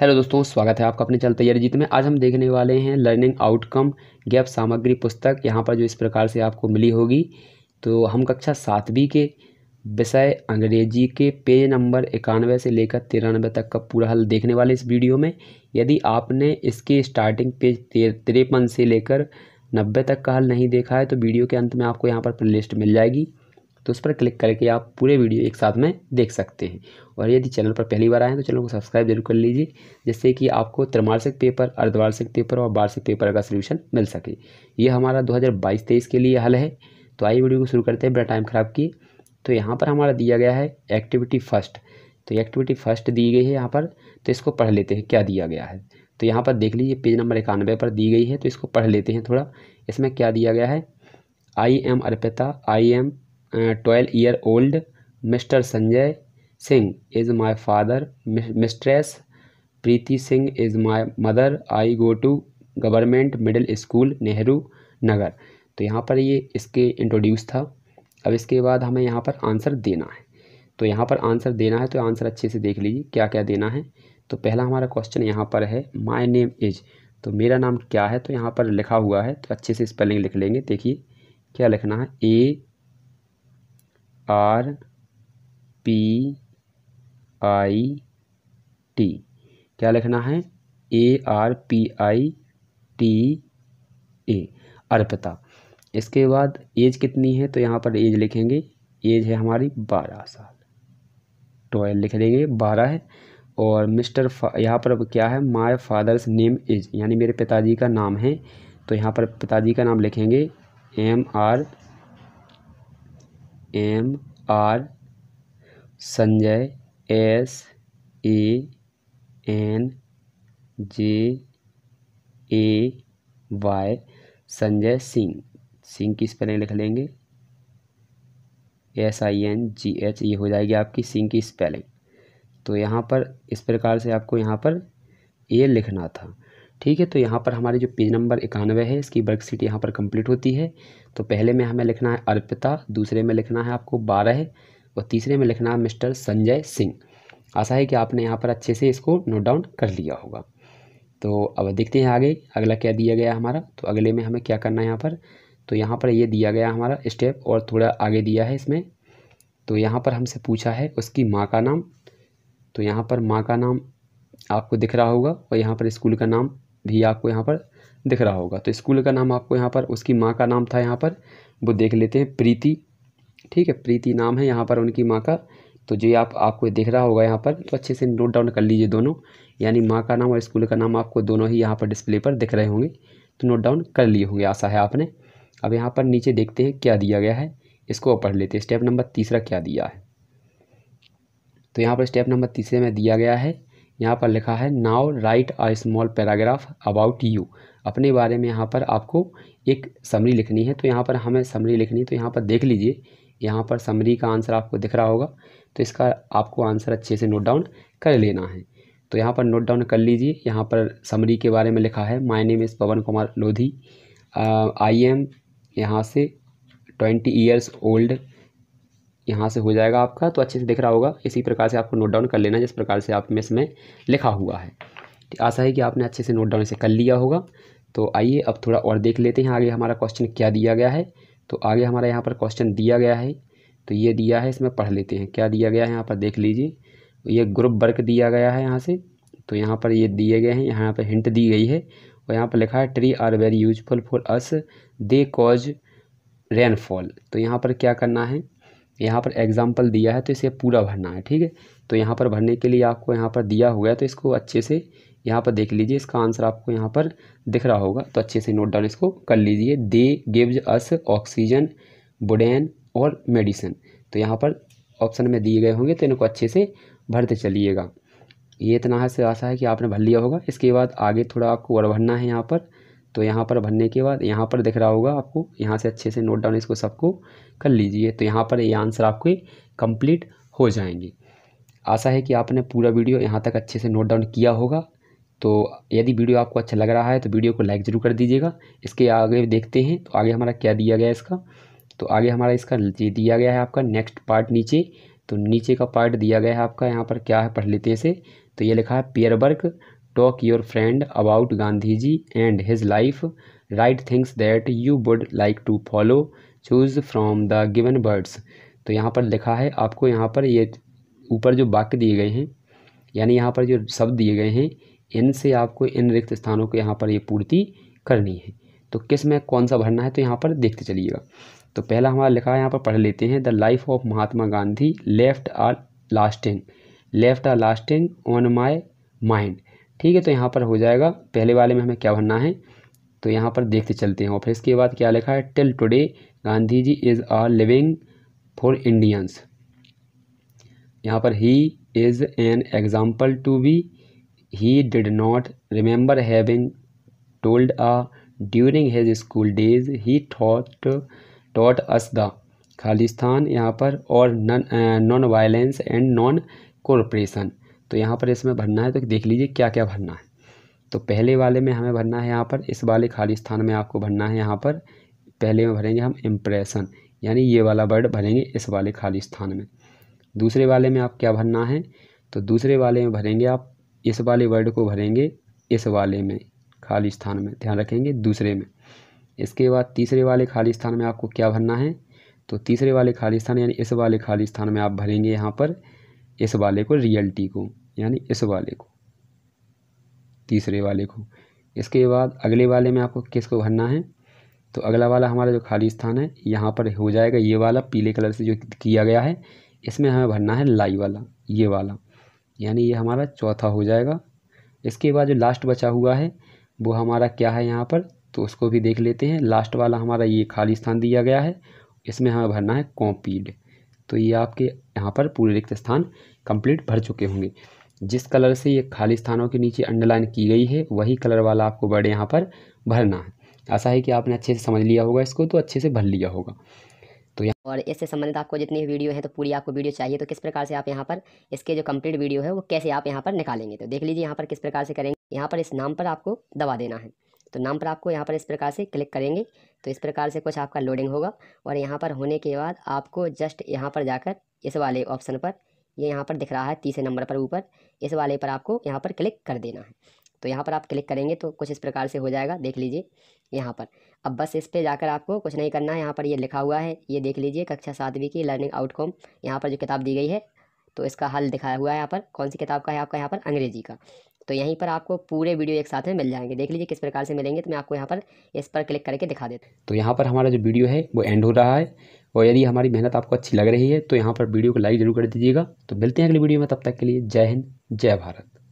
hello दोस्तों स्वागत है आपका अपने चल तैयारी जीत में आज हम देखने वाले हैं लर्निंग आउटकम गैप सामग्री पुस्तक यहाँ पर जो इस प्रकार से आपको मिली होगी तो हम कक्षा सातवीं के विषय अंग्रेजी के पेज नंबर इक्यानवे से लेकर तिरानवे तक का पूरा हल देखने वाले इस वीडियो में यदि आपने इसके स्टार्टिंग पेज तिरपन से लेकर नब्बे तक का हल नहीं देखा है तो वीडियो के अंत में आपको यहाँ पर प्ले लिस्ट मिल जाएगी तो उस पर क्लिक करके आप पूरे वीडियो एक साथ में देख सकते हैं और यदि चैनल पर पहली बार आए हैं तो चैनल को सब्सक्राइब जरूर कर लीजिए जिससे कि आपको त्रिमार्षिक पेपर अर्धवार्षिक पेपर और वार्षिक पेपर का सोल्यूशन मिल सके ये हमारा दो हज़ार के लिए हल है तो आई वीडियो को शुरू करते हैं बड़ा टाइम खराब किए तो यहाँ पर हमारा दिया गया है एक्टिविटी फर्स्ट तो एक्टिविटी फर्स्ट दी गई है यहाँ पर तो इसको पढ़ लेते हैं क्या दिया गया है तो यहाँ पर देख लीजिए पेज नंबर इक्यानवे पर दी गई है तो इसको पढ़ लेते हैं थोड़ा इसमें क्या दिया गया है I am Arpita I am twelve year old mister Sanjay Singh is my father mistress Preeti Singh is my mother I go to government middle school Nehru Nagar तो यहाँ पर ये इसके इंट्रोड्यूस था अब इसके बाद हमें यहाँ पर आंसर देना है तो यहाँ पर आंसर देना है तो आंसर अच्छे से देख लीजिए क्या क्या देना है तो पहला हमारा क्वेश्चन यहाँ पर है माई नेम इज तो मेरा नाम क्या है तो यहाँ पर लिखा हुआ है तो अच्छे से स्पेलिंग लिख लेंगे देखिए क्या लिखना है A R P I T क्या लिखना है A R P I T A Arpita इसके बाद एज कितनी है तो यहाँ पर एज लिखेंगे एज है हमारी बारह साल ट्वेल्व लिख देंगे बारह है और मिस्टर यहाँ पर क्या है माय फादर्स नेम इज यानी मेरे पिताजी का नाम है तो यहाँ पर पिताजी का नाम लिखेंगे M R M R Sanjay S A N J A Y Sanjay Singh Singh की स्पेलिंग लिख लेंगे S I N G H ये हो जाएगी आपकी सिंह की स्पेलिंग तो यहाँ पर इस प्रकार से आपको यहाँ पर ए लिखना था ठीक है तो यहाँ पर हमारे जो पेज नंबर इक्यानवे है इसकी वर्कशीट यहाँ पर कंप्लीट होती है तो पहले में हमें लिखना है अर्पिता दूसरे में लिखना है आपको बारह और तीसरे में लिखना है मिस्टर संजय सिंह आशा है कि आपने यहाँ पर अच्छे से इसको नोट डाउन कर लिया होगा तो अब देखते हैं आगे अगला क्या दिया गया हमारा तो अगले में हमें क्या करना है यहाँ पर तो यहाँ पर ये दिया गया हमारा स्टेप और थोड़ा आगे दिया है इसमें तो यहाँ पर हमसे पूछा है उसकी माँ का नाम तो यहाँ पर माँ का नाम आपको दिख रहा होगा और यहाँ पर स्कूल का नाम भी आपको यहाँ पर दिख रहा होगा तो स्कूल का नाम आपको यहाँ पर उसकी माँ का नाम था यहाँ पर वो देख लेते हैं प्रीति ठीक है प्रीति नाम है यहाँ पर उनकी माँ का तो ये आप आपको दिख रहा होगा यहाँ पर तो अच्छे से नोट डाउन कर लीजिए दोनों यानी माँ का नाम और स्कूल का नाम आपको दोनों ही यहाँ पर डिस्प्ले पर दिख रहे होंगे तो नोट डाउन कर लिए होंगे आशा है आपने अब यहाँ पर नीचे देखते हैं क्या दिया गया है इसको पढ़ लेते हैं स्टेप नंबर तीसरा क्या दिया है तो यहाँ पर स्टेप नंबर तीसरे में दिया गया है यहाँ पर लिखा है now write a small paragraph about you अपने बारे में यहाँ पर आपको एक समरी लिखनी है तो यहाँ पर हमें समरी लिखनी है तो यहाँ पर देख लीजिए यहाँ पर समरी का आंसर आपको दिख रहा होगा तो इसका आपको आंसर अच्छे से नोट डाउन कर लेना है तो यहाँ पर नोट डाउन कर लीजिए यहाँ पर समरी के बारे में लिखा है my name is Pawan Kumar Lodhi I am यहाँ से ट्वेंटी ईयर्स ओल्ड यहाँ से हो जाएगा आपका तो अच्छे से दिख रहा होगा इसी प्रकार से आपको नोट डाउन कर लेना जिस प्रकार से आप में इसमें लिखा हुआ है आशा है कि आपने अच्छे से नोट डाउन इसे कर लिया होगा तो आइए अब थोड़ा और देख लेते हैं आगे हमारा क्वेश्चन क्या दिया गया है तो आगे हमारा यहाँ पर क्वेश्चन दिया गया है तो ये दिया है इसमें पढ़ लेते हैं क्या दिया गया है यहाँ पर देख लीजिए ये ग्रुप वर्क दिया गया है यहाँ से तो यहाँ पर ये दिए गए हैं यहाँ पर हिंट दी गई है और यहाँ पर लिखा है tree are very useful for us they cause rainfall तो यहाँ पर क्या करना है यहाँ पर एग्ज़ाम्पल दिया है तो इसे पूरा भरना है ठीक है तो यहाँ पर भरने के लिए आपको यहाँ पर दिया हुआ है तो इसको अच्छे से यहाँ पर देख लीजिए इसका आंसर आपको यहाँ पर दिख रहा होगा तो अच्छे से नोट डाउन इसको कर लीजिए दे गिव्ज अस ऑक्सीजन बुडेन और मेडिसिन तो यहाँ पर ऑप्शन में दिए गए होंगे तो इनको अच्छे से भरते चलिएगा ये इतना है से आशा है कि आपने भर लिया होगा इसके बाद आगे थोड़ा आपको और भरना है यहाँ पर तो यहाँ पर भरने के बाद यहाँ पर दिख रहा होगा आपको यहाँ से अच्छे से नोट डाउन इसको सबको कर लीजिए तो यहाँ पर ये यह आंसर आपके कंप्लीट हो जाएंगे आशा है कि आपने पूरा वीडियो यहाँ तक अच्छे से नोट डाउन किया होगा तो यदि वीडियो आपको अच्छा लग रहा है तो वीडियो को लाइक ज़रूर कर दीजिएगा इसके आगे देखते हैं तो आगे हमारा क्या दिया गया इसका तो आगे हमारा इसका दिया गया है आपका नेक्स्ट पार्ट नीचे तो नीचे का पार्ट दिया गया है आपका यहाँ पर क्या है पढ़ लेते हैं इसे तो ये लिखा है work talk your friend about Gandhi ji and his life write things that you would like to follow choose from the given words तो यहाँ पर लिखा है आपको यहाँ पर ये ऊपर जो वाक्य दिए गए हैं यानी यहाँ पर जो शब्द दिए गए हैं इन से आपको इन रिक्त स्थानों को यहाँ पर ये पूर्ति करनी है तो किस में कौन सा भरना है तो यहाँ पर देखते चलिएगा तो पहला हमारा लिखा है यहाँ पर पढ़ लेते हैं the life of Mahatma Gandhi left are lasting left are lasting on my mind ठीक है तो यहाँ पर हो जाएगा पहले वाले में हमें क्या भरना है तो यहाँ पर देखते चलते हैं और फिर इसके बाद क्या लिखा है till today Gandhi ji is are living for Indians यहाँ पर he is an example to be he did not remember having told a during his school days he thought taught us the Khalistan यहाँ पर और non non violence and non corporation तो यहाँ पर इसमें भरना है तो देख लीजिए क्या क्या भरना है तो पहले वाले में हमें भरना है यहाँ पर इस वाले खालिस्तान में आपको भरना है यहाँ पर पहले में भरेंगे हम इम्प्रेशन यानी ये वाला वर्ड भरेंगे इस वाले खालिस्तान में दूसरे वाले में आप क्या भरना है तो दूसरे वाले में भरेंगे आप इस वाले वर्ड को भरेंगे इस वाले में खाली स्थान में ध्यान रखेंगे दूसरे में इसके बाद तीसरे वाले खाली स्थान में आपको क्या भरना है तो तीसरे वाले खाली स्थान यानी इस वाले खाली स्थान में आप भरेंगे यहाँ पर इस वाले को रियल्टी को यानी इस वाले को तीसरे वाले को इसके बाद अगले वाले में आपको किस को भरना है तो अगला वाला हमारा जो खाली स्थान है यहाँ पर हो जाएगा ये वाला पीले कलर से जो किया गया है इसमें हमें भरना है लाई वाला ये वाला यानी ये हमारा चौथा हो जाएगा इसके बाद जो लास्ट बचा हुआ है वो हमारा क्या है यहाँ पर तो उसको भी देख लेते हैं लास्ट वाला हमारा ये खाली स्थान दिया गया है इसमें हमें भरना है कॉपीड तो ये आपके यहाँ पर पूरे रिक्त स्थान कंप्लीट भर चुके होंगे जिस कलर से ये खाली स्थानों के नीचे अंडरलाइन की गई है वही कलर वाला आपको बर्ड यहाँ पर भरना है ऐसा है कि आपने अच्छे से समझ लिया होगा इसको तो अच्छे से भर लिया होगा तो यहाँ और इससे संबंधित आपको जितनी भी वीडियो है तो पूरी आपको वीडियो चाहिए तो किस प्रकार से आप यहाँ पर इसके जो कंप्लीट वीडियो है वो कैसे आप यहाँ पर निकालेंगे तो देख लीजिए यहाँ पर किस प्रकार से करेंगे यहाँ पर इस नाम पर आपको दबा देना है तो नाम पर आपको यहाँ पर इस प्रकार से क्लिक करेंगे तो इस प्रकार से कुछ आपका लोडिंग होगा और यहाँ पर होने के बाद आपको जस्ट यहाँ पर जाकर इस वाले ऑप्शन पर ये यह यहाँ पर दिख रहा है तीसरे नंबर पर ऊपर इस वाले पर आपको यहाँ पर क्लिक कर देना है तो यहाँ पर आप क्लिक करेंगे तो कुछ इस प्रकार से हो जाएगा देख लीजिए यहाँ पर अब बस इस पे जाकर आपको कुछ नहीं करना है यहाँ पर ये यह लिखा हुआ है ये देख लीजिए कक्षा सातवीं की लर्निंग आउटकम यहाँ पर जो किताब दी गई है तो इसका हल दिखाया हुआ है यहाँ पर कौन सी किताब का है आपका यहाँ पर अंग्रेजी का तो यहीं पर आपको पूरे वीडियो एक साथ में मिल जाएंगे देख लीजिए किस प्रकार से मिलेंगे तो मैं आपको यहाँ पर इस पर क्लिक करके दिखा देता हूँ तो यहाँ पर हमारा जो वीडियो है वो एंड हो रहा है और यदि हमारी मेहनत आपको अच्छी लग रही है तो यहाँ पर वीडियो को लाइक ज़रूर कर दीजिएगा तो मिलते हैं अगले वीडियो में तब तक के लिए जय हिंद जय भारत